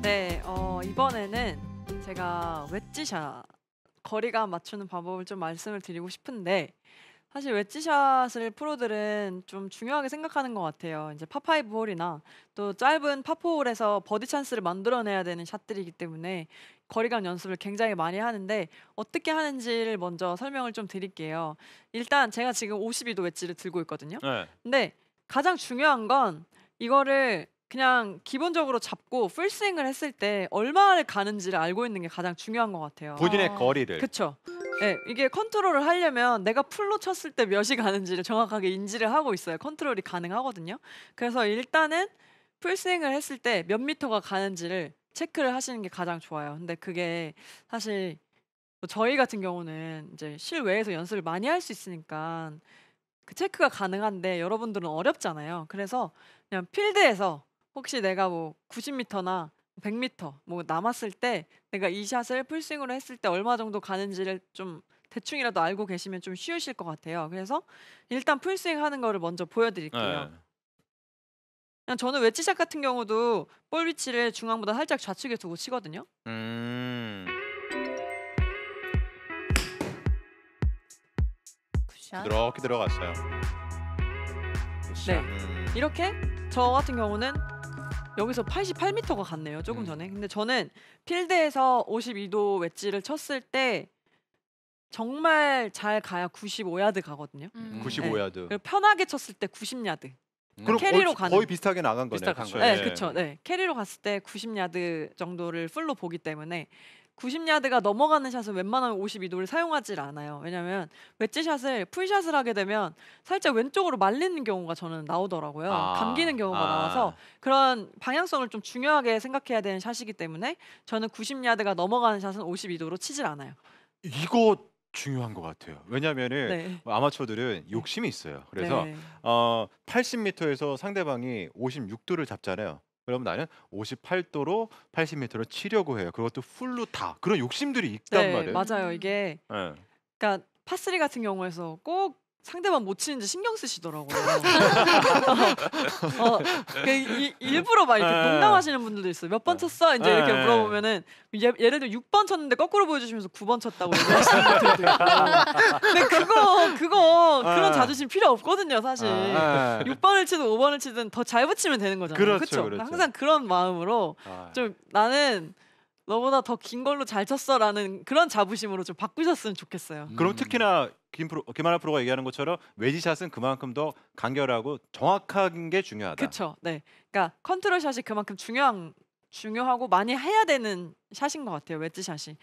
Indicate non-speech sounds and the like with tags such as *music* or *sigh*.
네, 어, 이번에는 제가 웨지샷 거리감 맞추는 방법을 좀 말씀을 드리고 싶은데 사실 웨지샷을 프로들은 좀 중요하게 생각하는 것 같아요. 이제 파파이브 홀이나 또 짧은 파포홀에서 버디 찬스를 만들어내야 되는 샷들이기 때문에 거리감 연습을 굉장히 많이 하는데 어떻게 하는지를 먼저 설명을 좀 드릴게요. 일단 제가 지금 52도 웨지를 들고 있거든요. 네. 근데 가장 중요한 건 이거를 그냥 기본적으로 잡고 풀스윙을 했을 때 얼마를 가는지를 알고 있는 게 가장 중요한 것 같아요. 본인의 아. 거리를. 그렇죠. 네, 이게 컨트롤을 하려면 내가 풀로 쳤을 때 몇이 가는지를 정확하게 인지를 하고 있어요 컨트롤이 가능하거든요. 그래서 일단은 풀스윙을 했을 때 몇 미터가 가는지를 체크를 하시는 게 가장 좋아요. 근데 그게 사실 저희 같은 경우는 이제 실외에서 연습을 많이 할 수 있으니까 그 체크가 가능한데 여러분들은 어렵잖아요. 그래서 그냥 필드에서 혹시 내가 뭐 90m나 100m 뭐 남았을 때 내가 이 샷을 풀스윙으로 했을 때 얼마 정도 가는지를 좀 대충이라도 알고 계시면 좀 쉬우실 것 같아요. 그래서 일단 풀스윙 하는 거를 먼저 보여드릴게요. 네. 그냥 저는 웨지샷 같은 경우도 볼 위치를 중앙보다 살짝 좌측에 두고 치거든요. 음. 굿샷. 게 들어갔어요. 네. 음. 이렇게 저 같은 경우는 여기서 88m가 갔네요. 조금 음. 전에. 근데 저는 필드에서 52도 웨지를 쳤을 때 정말 잘 가야 95야드 가거든요. 음. 95야드. 음. 네. 편하게 쳤을 때 90야드. 그 그러니까 캐리로 가는 거의 비슷하게 나간 거네요. 비슷한 거 네, 그렇죠. 네, 캐리로 갔을 때 90야드 정도를 풀로 보기 때문에 90야드가 넘어가는 샷은 웬만하면 52도를 사용하지 않아요. 왜냐하면 웨지샷을 풀샷을 하게 되면 살짝 왼쪽으로 말리는 경우가 저는 나오더라고요. 아. 감기는 경우가 아. 나와서 그런 방향성을 좀 중요하게 생각해야 되는 샷이기 때문에 저는 90야드가 넘어가는 샷은 52도로 치질 않아요. 이거 중요한 것 같아요. 왜냐하면은 네. 아마추어들은 욕심이 있어요. 그래서 네. 어, 80m에서 상대방이 56도를 잡잖아요. 그럼 나는 58도로 80m로 치려고 해요. 그것도 풀로 다 그런 욕심들이 있단 네, 말이에요. 맞아요. 이게 네. 그러니까 파스리 같은 경우에서 꼭 상대방 못 치는지 신경 쓰시더라고요. *laughs* 어, 그 이, 일부러 막 이렇게 네. 농담하시는 분들도 있어요. 몇번 네. 쳤어? 이제 이렇게 네. 물어보면은 예, 예를 들어 6번 쳤는데 거꾸로 보여주시면서 9번 쳤다고 얘기하시는 분들도 있고. 근데 그거 그거 그런 자존심 필요 없거든요, 사실. 6번을 치든 5번을 치든 더 잘 붙이면 되는 거잖아요. 그렇죠, 그렇 그러니까 그렇죠. 항상 그런 마음으로 아. 좀 나는 너보다 더 긴 걸로 잘 쳤어라는 그런 자부심으로 좀 바꾸셨으면 좋겠어요. 그럼 특히나 김 프로, 김하나 프로가 얘기하는 것처럼 외지샷은 그만큼 더 간결하고 정확한 게 중요하다. 그렇죠. 네. 그러니까 컨트롤 샷이 그만큼 중요한 중요하고 많이 해야 되는 샷인 것 같아요. 외지 샷이.